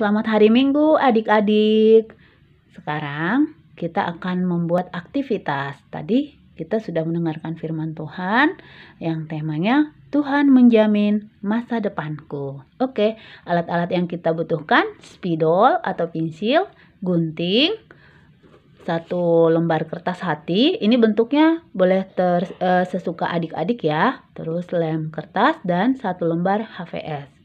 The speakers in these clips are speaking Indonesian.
Selamat hari Minggu adik-adik. Sekarang kita akan membuat aktivitas. Tadi kita sudah mendengarkan firman Tuhan yang temanya Tuhan menjamin masa depanku. Oke, alat-alat yang kita butuhkan spidol atau pensil, gunting, satu lembar kertas hati. Ini bentuknya boleh ter, e, sesuka adik-adik ya. Terus lem kertas dan satu lembar HVS.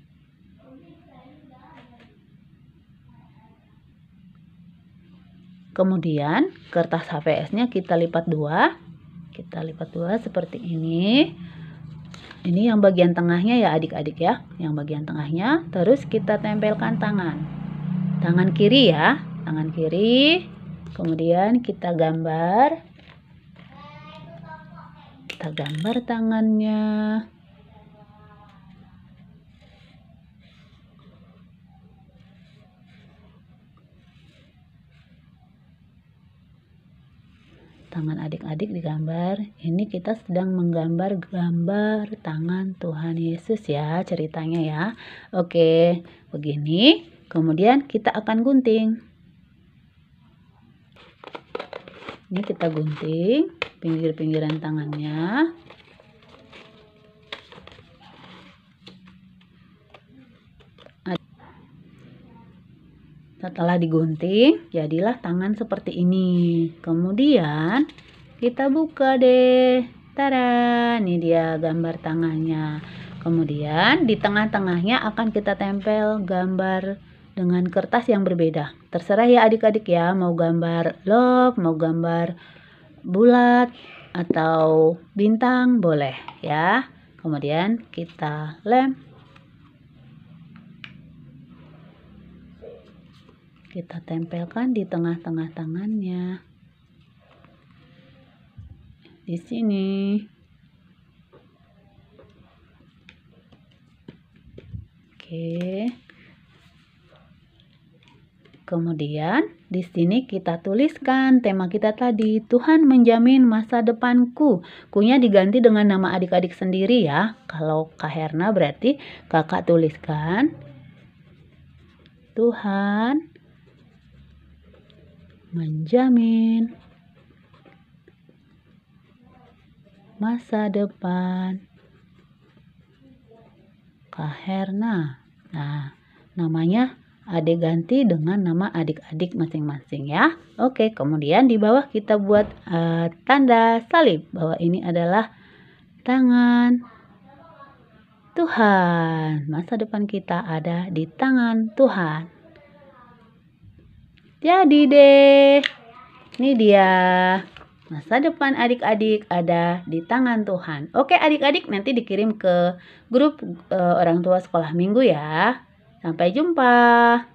Kemudian kertas HVS-nya kita lipat dua. Kita lipat dua seperti ini. Ini yang bagian tengahnya ya adik-adik ya. Yang bagian tengahnya. Terus kita tempelkan tangan. Tangan kiri ya. Tangan kiri. Kemudian kita gambar. Kita gambar tangannya. tangan adik-adik digambar. Ini kita sedang menggambar gambar tangan Tuhan Yesus ya ceritanya ya. Oke, begini. Kemudian kita akan gunting. Ini kita gunting pinggir-pinggiran tangannya. Setelah digunting, jadilah tangan seperti ini. Kemudian kita buka deh. Tada, ini dia gambar tangannya. Kemudian di tengah-tengahnya akan kita tempel gambar dengan kertas yang berbeda. Terserah ya adik-adik ya, mau gambar love, mau gambar bulat atau bintang boleh ya. Kemudian kita lem kita tempelkan di tengah-tengah tangannya di sini oke kemudian di sini kita tuliskan tema kita tadi Tuhan menjamin masa depanku kunya diganti dengan nama adik-adik sendiri ya kalau Kak Herna berarti kakak tuliskan Tuhan menjamin masa depan Kaherna. Nah, namanya adik ganti dengan nama adik-adik masing-masing ya. Oke, kemudian di bawah kita buat uh, tanda salib bahwa ini adalah tangan Tuhan. Masa depan kita ada di tangan Tuhan. Jadi deh, ini dia. Masa depan adik-adik ada di tangan Tuhan. Oke, adik-adik nanti dikirim ke grup e, orang tua sekolah minggu ya. Sampai jumpa.